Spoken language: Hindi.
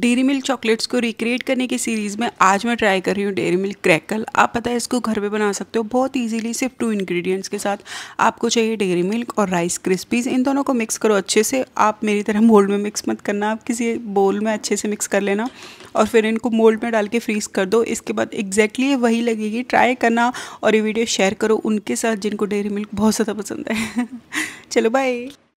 डेरी मिल्क चॉकलेट्स को रिक्रिएट करने की सीरीज़ में आज मैं ट्राई कर रही हूँ डेरी मिल्क क्रैकल आप पता है इसको घर पे बना सकते हो बहुत इजीली सिर्फ टू इंग्रेडिएंट्स के साथ आपको चाहिए डेरी मिल्क और राइस क्रिस्पीज इन दोनों को मिक्स करो अच्छे से आप मेरी तरह मोल्ड में मिक्स मत करना आप किसी बोल में अच्छे से मिक्स कर लेना और फिर इनको मोल्ड में डाल के फ्रीज़ कर दो इसके बाद एग्जैक्टली वही लगेगी ट्राई करना और ये वीडियो शेयर करो उनके साथ जिनको डेरी मिल्क बहुत ज़्यादा पसंद है चलो बाय